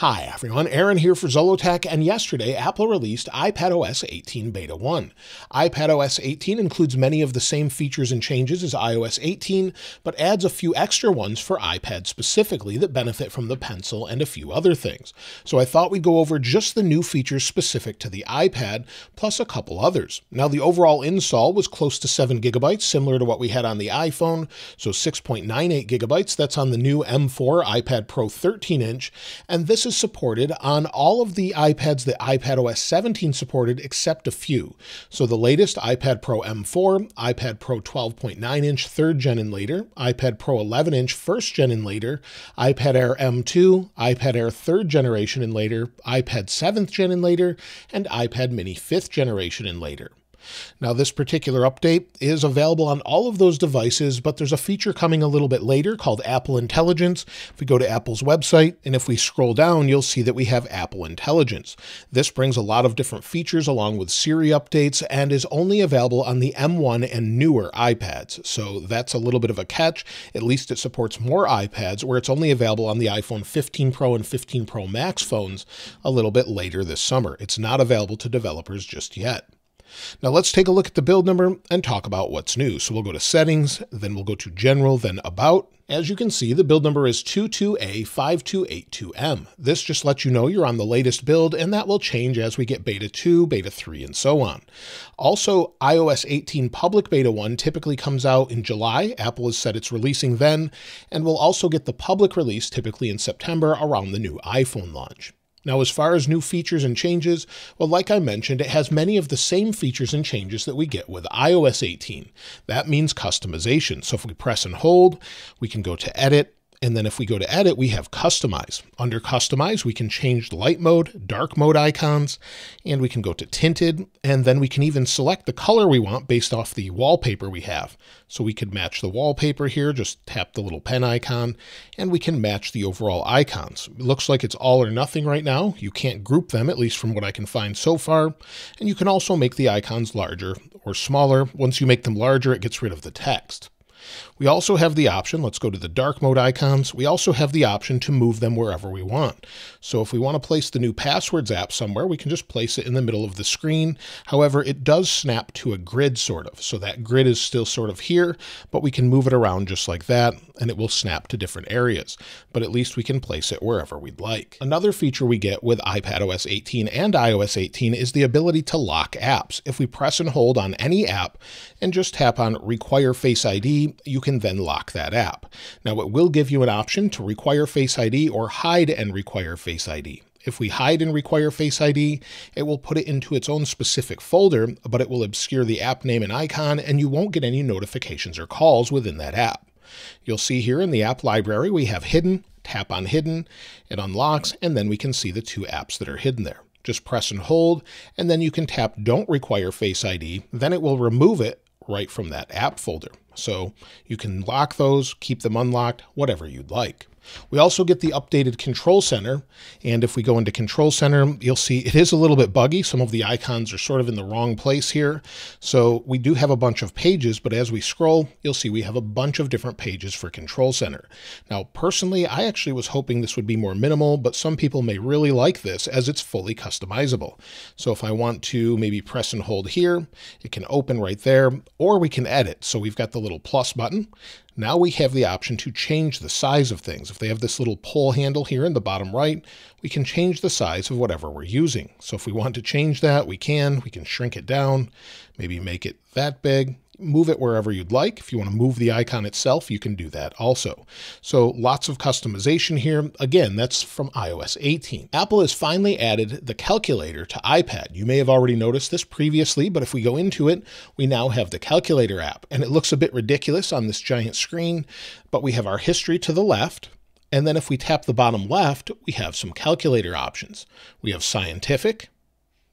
Hi everyone, Aaron here for Zolotech, and yesterday Apple released iPadOS 18 Beta 1. iPadOS 18 includes many of the same features and changes as iOS 18, but adds a few extra ones for iPad specifically that benefit from the Pencil and a few other things. So I thought we'd go over just the new features specific to the iPad, plus a couple others. Now the overall install was close to 7 gigabytes, similar to what we had on the iPhone, so 6.98 gigabytes, that's on the new M4 iPad Pro 13 inch, and this is supported on all of the iPads that iPad OS 17 supported, except a few. So the latest iPad Pro M4, iPad Pro 12.9 inch 3rd gen and later, iPad Pro 11 inch 1st gen and later, iPad Air M2, iPad Air 3rd generation and later, iPad 7th gen and later, and iPad Mini 5th generation and later. Now, this particular update is available on all of those devices, but there's a feature coming a little bit later called Apple Intelligence. If we go to Apple's website, and if we scroll down, you'll see that we have Apple Intelligence. This brings a lot of different features along with Siri updates and is only available on the M1 and newer iPads. So that's a little bit of a catch. At least it supports more iPads, where it's only available on the iPhone 15 Pro and 15 Pro Max phones a little bit later this summer. It's not available to developers just yet. Now let's take a look at the build number and talk about what's new. So we'll go to settings, then we'll go to general, then about. As you can see, the build number is 22A5282M. This just lets you know you're on the latest build and that will change as we get beta 2, beta 3, and so on. Also, iOS 18 public beta 1 typically comes out in July. Apple has said it's releasing then, and we'll also get the public release typically in September around the new iPhone launch. Now, as far as new features and changes, well, like I mentioned, it has many of the same features and changes that we get with iOS 18. That means customization. So if we press and hold, we can go to edit and then if we go to edit, we have customize. Under customize, we can change light mode, dark mode icons, and we can go to tinted. And then we can even select the color we want based off the wallpaper we have. So we could match the wallpaper here, just tap the little pen icon, and we can match the overall icons. It looks like it's all or nothing right now. You can't group them, at least from what I can find so far. And you can also make the icons larger or smaller. Once you make them larger, it gets rid of the text. We also have the option, let's go to the dark mode icons. We also have the option to move them wherever we want. So if we want to place the new passwords app somewhere, we can just place it in the middle of the screen. However, it does snap to a grid sort of. So that grid is still sort of here, but we can move it around just like that and it will snap to different areas, but at least we can place it wherever we'd like. Another feature we get with iPadOS 18 and iOS 18 is the ability to lock apps. If we press and hold on any app and just tap on require face ID, you can then lock that app. Now it will give you an option to require Face ID or hide and require Face ID. If we hide and require Face ID, it will put it into its own specific folder, but it will obscure the app name and icon, and you won't get any notifications or calls within that app. You'll see here in the app library, we have hidden, tap on hidden, it unlocks, and then we can see the two apps that are hidden there. Just press and hold, and then you can tap don't require Face ID, then it will remove it right from that app folder. So you can lock those, keep them unlocked, whatever you'd like. We also get the updated control center. And if we go into control center, you'll see it is a little bit buggy. Some of the icons are sort of in the wrong place here. So we do have a bunch of pages, but as we scroll, you'll see we have a bunch of different pages for control center. Now, personally, I actually was hoping this would be more minimal, but some people may really like this as it's fully customizable. So if I want to maybe press and hold here, it can open right there, or we can edit. So we've got the little plus button. Now we have the option to change the size of things. If they have this little pull handle here in the bottom right, we can change the size of whatever we're using. So if we want to change that, we can. We can shrink it down, maybe make it that big, move it wherever you'd like. If you want to move the icon itself, you can do that also. So lots of customization here. Again, that's from iOS 18. Apple has finally added the calculator to iPad. You may have already noticed this previously, but if we go into it, we now have the calculator app and it looks a bit ridiculous on this giant screen, but we have our history to the left. And then if we tap the bottom left, we have some calculator options. We have scientific.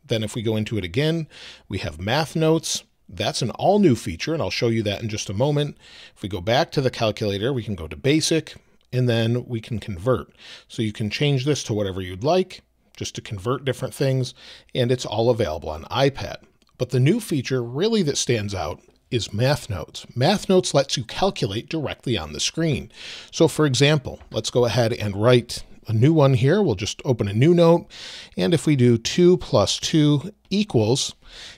Then if we go into it again, we have math notes that's an all new feature, and I'll show you that in just a moment. If we go back to the calculator, we can go to basic, and then we can convert. So you can change this to whatever you'd like, just to convert different things, and it's all available on iPad. But the new feature really that stands out is Math Notes. Math Notes lets you calculate directly on the screen. So for example, let's go ahead and write a new one here. We'll just open a new note. And if we do 2 plus 2 equals,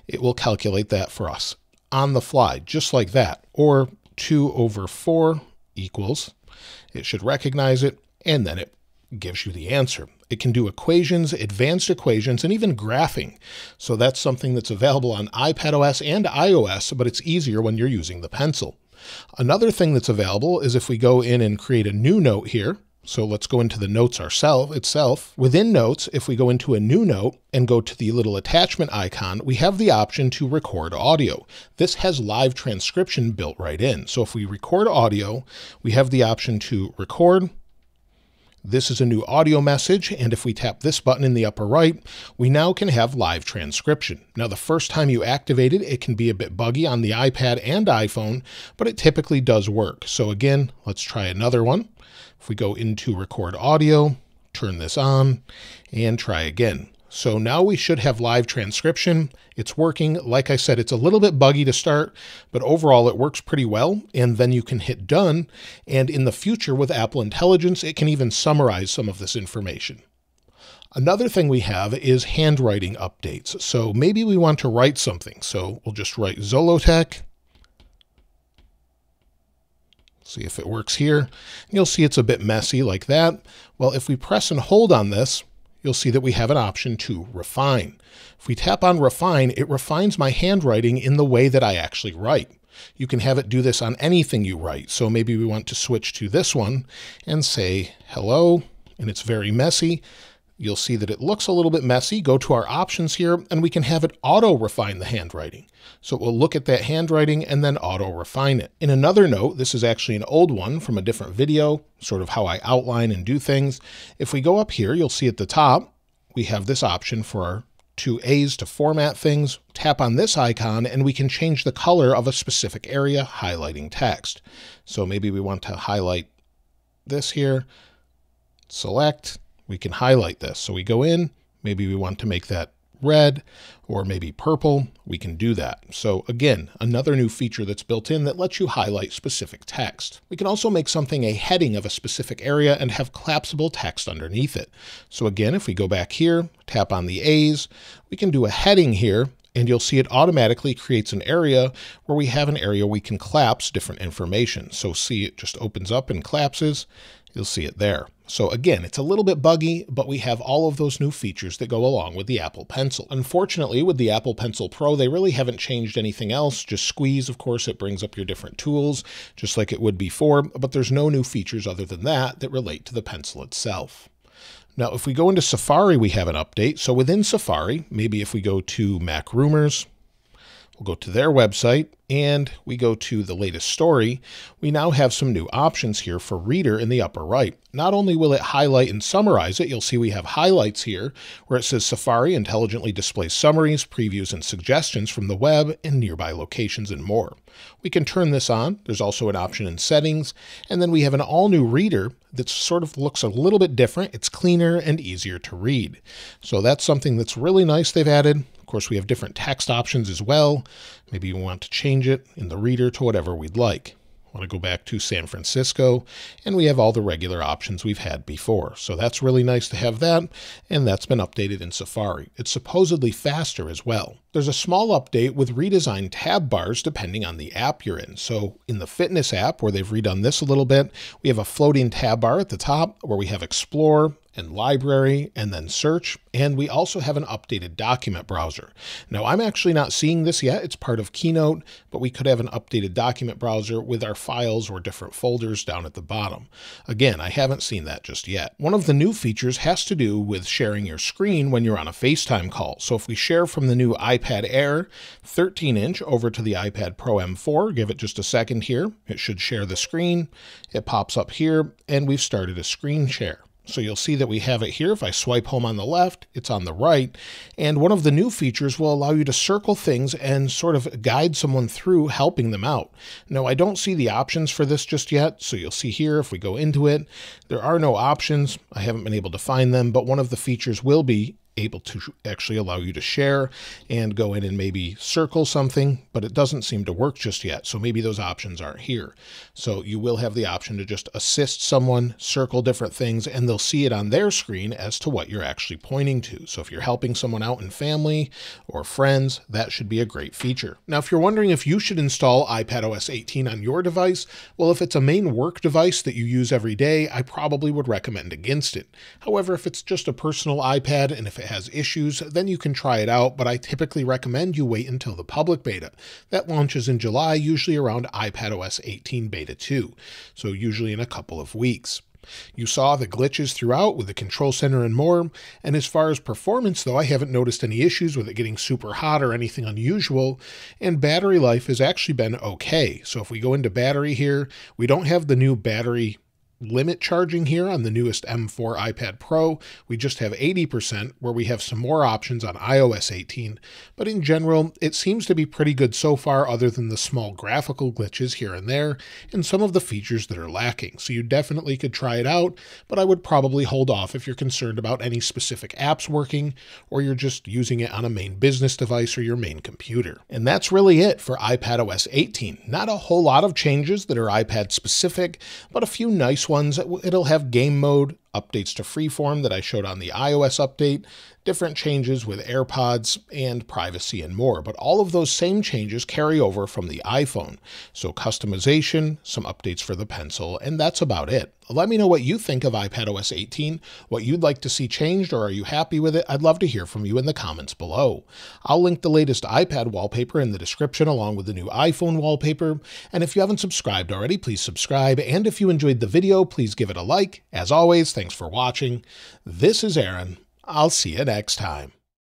it will calculate that for us on the fly, just like that. Or 2 over 4 equals. It should recognize it, and then it gives you the answer. It can do equations, advanced equations, and even graphing. So that's something that's available on iPadOS and iOS, but it's easier when you're using the pencil. Another thing that's available is if we go in and create a new note here, so let's go into the notes ourself itself. Within notes, if we go into a new note and go to the little attachment icon, we have the option to record audio. This has live transcription built right in. So if we record audio, we have the option to record, this is a new audio message, and if we tap this button in the upper right, we now can have live transcription. Now, the first time you activate it, it can be a bit buggy on the iPad and iPhone, but it typically does work. So again, let's try another one. If we go into record audio, turn this on, and try again. So now we should have live transcription. It's working. Like I said, it's a little bit buggy to start, but overall it works pretty well. And then you can hit done. And in the future with Apple Intelligence, it can even summarize some of this information. Another thing we have is handwriting updates. So maybe we want to write something. So we'll just write Zolotech. See if it works here. You'll see it's a bit messy like that. Well, if we press and hold on this, you'll see that we have an option to refine. If we tap on refine, it refines my handwriting in the way that I actually write. You can have it do this on anything you write. So maybe we want to switch to this one and say hello, and it's very messy. You'll see that it looks a little bit messy. Go to our options here and we can have it auto refine the handwriting. So it will look at that handwriting and then auto refine it. In another note, this is actually an old one from a different video, sort of how I outline and do things. If we go up here, you'll see at the top, we have this option for our two A's to format things. Tap on this icon and we can change the color of a specific area highlighting text. So maybe we want to highlight this here, select, we can highlight this. So we go in, maybe we want to make that red or maybe purple, we can do that. So again, another new feature that's built in that lets you highlight specific text. We can also make something a heading of a specific area and have collapsible text underneath it. So again, if we go back here, tap on the A's, we can do a heading here and you'll see it automatically creates an area where we have an area we can collapse different information. So see, it just opens up and collapses. You'll see it there. So again, it's a little bit buggy, but we have all of those new features that go along with the Apple Pencil. Unfortunately, with the Apple Pencil Pro, they really haven't changed anything else. Just squeeze, of course, it brings up your different tools, just like it would before, but there's no new features other than that that relate to the pencil itself. Now, if we go into Safari, we have an update. So within Safari, maybe if we go to Mac Rumors, We'll go to their website and we go to the latest story. We now have some new options here for reader in the upper right. Not only will it highlight and summarize it, you'll see we have highlights here where it says Safari intelligently displays summaries, previews, and suggestions from the web and nearby locations and more. We can turn this on. There's also an option in settings. And then we have an all new reader that sort of looks a little bit different. It's cleaner and easier to read. So that's something that's really nice they've added. Of course, we have different text options as well. Maybe you want to change it in the reader to whatever we'd like. want to go back to San Francisco, and we have all the regular options we've had before. So that's really nice to have that, and that's been updated in Safari. It's supposedly faster as well. There's a small update with redesigned tab bars depending on the app you're in. So in the fitness app, where they've redone this a little bit, we have a floating tab bar at the top where we have explore, and library and then search. And we also have an updated document browser. Now I'm actually not seeing this yet. It's part of Keynote, but we could have an updated document browser with our files or different folders down at the bottom. Again, I haven't seen that just yet. One of the new features has to do with sharing your screen when you're on a FaceTime call. So if we share from the new iPad Air 13 inch over to the iPad Pro M4, give it just a second here. It should share the screen. It pops up here and we've started a screen share. So you'll see that we have it here. If I swipe home on the left, it's on the right. And one of the new features will allow you to circle things and sort of guide someone through helping them out. Now, I don't see the options for this just yet. So you'll see here, if we go into it, there are no options. I haven't been able to find them, but one of the features will be able to actually allow you to share and go in and maybe circle something, but it doesn't seem to work just yet. So maybe those options aren't here. So you will have the option to just assist someone circle different things and they'll see it on their screen as to what you're actually pointing to. So if you're helping someone out in family or friends, that should be a great feature. Now, if you're wondering if you should install iPad OS 18 on your device, well, if it's a main work device that you use every day, I probably would recommend against it. However, if it's just a personal iPad and if it has issues, then you can try it out, but I typically recommend you wait until the public beta. That launches in July, usually around iPadOS 18 Beta 2, so usually in a couple of weeks. You saw the glitches throughout with the control center and more, and as far as performance though, I haven't noticed any issues with it getting super hot or anything unusual, and battery life has actually been okay. So if we go into battery here, we don't have the new battery limit charging here on the newest M4 iPad Pro. We just have 80%, where we have some more options on iOS 18. But in general, it seems to be pretty good so far, other than the small graphical glitches here and there, and some of the features that are lacking. So you definitely could try it out, but I would probably hold off if you're concerned about any specific apps working, or you're just using it on a main business device or your main computer. And that's really it for iPadOS 18. Not a whole lot of changes that are iPad specific, but a few nice ones, it'll have game mode updates to Freeform that I showed on the iOS update, different changes with AirPods, and privacy and more. But all of those same changes carry over from the iPhone. So customization, some updates for the Pencil, and that's about it. Let me know what you think of iPadOS 18, what you'd like to see changed, or are you happy with it? I'd love to hear from you in the comments below. I'll link the latest iPad wallpaper in the description along with the new iPhone wallpaper. And if you haven't subscribed already, please subscribe. And if you enjoyed the video, please give it a like. As always, thanks Thanks for watching. This is Aaron. I'll see you next time.